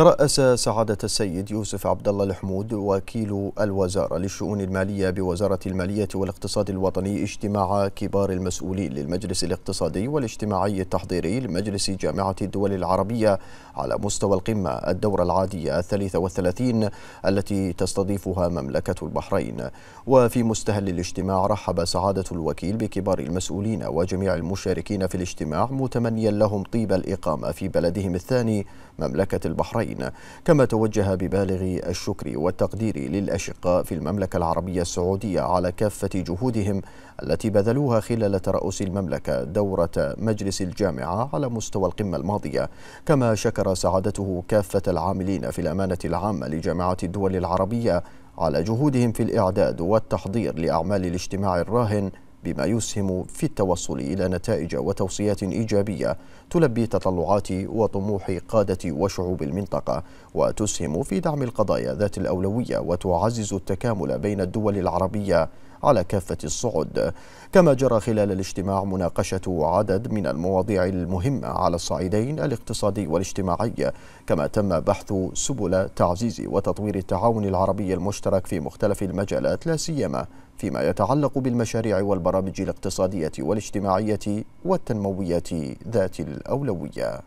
ترأس سعادة السيد يوسف عبد الله الحمود وكيل الوزارة للشؤون المالية بوزارة المالية والاقتصاد الوطني اجتماع كبار المسؤولين للمجلس الاقتصادي والاجتماعي التحضيري لمجلس جامعة الدول العربية على مستوى القمة الدورة العادية الثالثة والثلاثين التي تستضيفها مملكة البحرين وفي مستهل الاجتماع رحب سعادة الوكيل بكبار المسؤولين وجميع المشاركين في الاجتماع متمنيا لهم طيب الإقامة في بلدهم الثاني مملكة البحرين الحسين كما توجه ببالغ الشكر والتقدير للأشقاء في المملكة العربية السعودية على كافة جهودهم التي بذلوها خلال ترأس المملكة دورة مجلس الجامعة على مستوى القمة الماضية كما شكر سعادته كافة العاملين في الأمانة العامة لجامعة الدول العربية على جهودهم في الإعداد والتحضير لأعمال الاجتماع الراهن بما يسهم في التوصل إلى نتائج وتوصيات إيجابية تلبي تطلعات وطموح قادة وشعوب المنطقة وتسهم في دعم القضايا ذات الأولوية وتعزز التكامل بين الدول العربية على كافة الصعد كما جرى خلال الاجتماع مناقشة عدد من المواضيع المهمة على الصعيدين الاقتصادي والاجتماعي كما تم بحث سبل تعزيز وتطوير التعاون العربي المشترك في مختلف المجالات لا سيما فيما يتعلق بالمشاريع والبرامج الاقتصادية والاجتماعية والتنموية ذات الأولوية